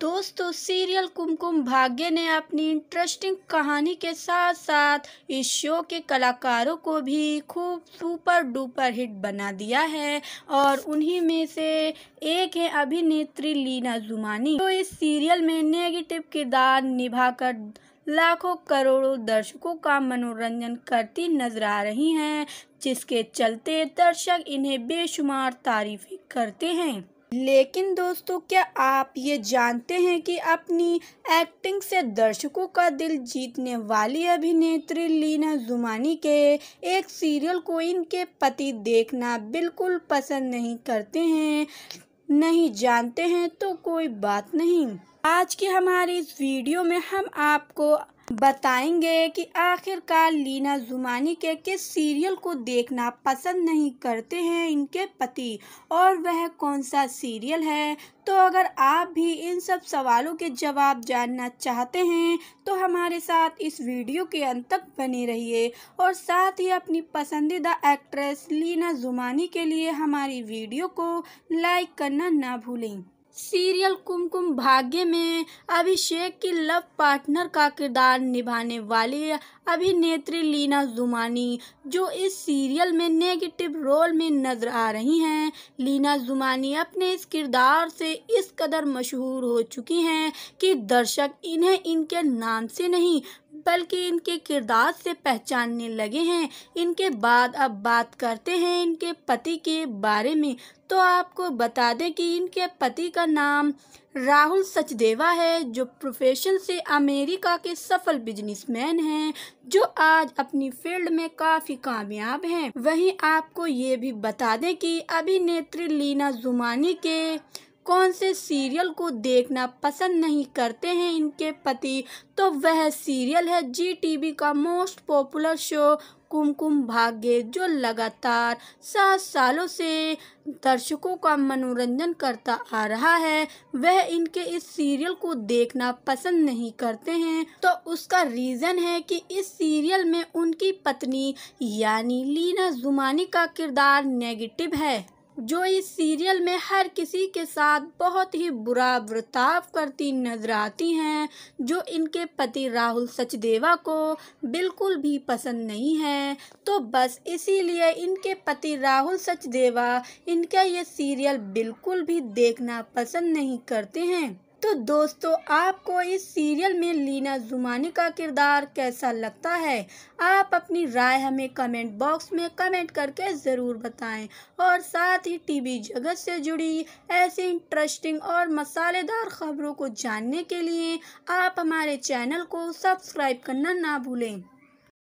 दोस्तों सीरियल कुमकुम भाग्य ने अपनी इंटरेस्टिंग कहानी के साथ साथ इस शो के कलाकारों को भी खूब सुपर डुपर हिट बना दिया है और उन्हीं में से एक है अभिनेत्री लीना जुमानी जो इस सीरियल में नेगेटिव किरदार निभाकर लाखों करोड़ों दर्शकों का मनोरंजन करती नजर आ रही हैं जिसके चलते दर्शक इन्हें बेशुमार तारीफ करते हैं लेकिन दोस्तों क्या आप ये जानते हैं कि अपनी एक्टिंग से दर्शकों का दिल जीतने वाली अभिनेत्री लीना जुमानी के एक सीरियल को इनके पति देखना बिल्कुल पसंद नहीं करते हैं नहीं जानते हैं तो कोई बात नहीं आज की हमारी इस वीडियो में हम आपको बताएंगे कि आखिरकार लीना जुमानी के किस सीरियल को देखना पसंद नहीं करते हैं इनके पति और वह कौन सा सीरियल है तो अगर आप भी इन सब सवालों के जवाब जानना चाहते हैं तो हमारे साथ इस वीडियो के अंत तक बने रहिए और साथ ही अपनी पसंदीदा एक्ट्रेस लीना जुमानी के लिए हमारी वीडियो को लाइक करना ना भूलें सीरियल कुमकुम भाग्य में अभिषेक की लव पार्टनर का किरदार निभाने वाली अभिनेत्री लीना जुमानी जो इस सीरियल में नेगेटिव रोल में नजर आ रही हैं लीना जुमानी अपने इस किरदार से इस कदर मशहूर हो चुकी हैं कि दर्शक इन्हें इनके नाम से नहीं बल्कि इनके किरदार से पहचानने लगे हैं इनके बाद अब बात करते हैं इनके पति के बारे में तो आपको बता दें कि इनके पति का नाम राहुल सचदेवा है जो प्रोफेशन से अमेरिका के सफल बिजनेसमैन हैं जो आज अपनी फील्ड में काफ़ी कामयाब हैं वहीं आपको ये भी बता दें कि अभिनेत्री लीना जुमानी के कौन से सीरियल को देखना पसंद नहीं करते हैं इनके पति तो वह सीरियल है जी टीवी का most popular show Kumkum Bhagya जो लगातार सात सालों से दर्शकों का मनोरंजन करता आ रहा है वह इनके इस सीरियल को देखना पसंद नहीं करते हैं तो उसका रीज़न है कि इस सीरियल में उनकी पत्नी यानी लीना जुमानी का किरदार नेगेटिव है जो इस सीरियल में हर किसी के साथ बहुत ही बुरा बर्ताव करती नजर आती हैं जो इनके पति राहुल सचदेवा को बिल्कुल भी पसंद नहीं है तो बस इसीलिए इनके पति राहुल सचदेवा इनका ये सीरियल बिल्कुल भी देखना पसंद नहीं करते हैं तो दोस्तों आपको इस सीरियल में लीना जुमानी का किरदार कैसा लगता है आप अपनी राय हमें कमेंट बॉक्स में कमेंट करके ज़रूर बताएं और साथ ही टीवी जगत से जुड़ी ऐसी इंटरेस्टिंग और मसालेदार ख़बरों को जानने के लिए आप हमारे चैनल को सब्सक्राइब करना ना भूलें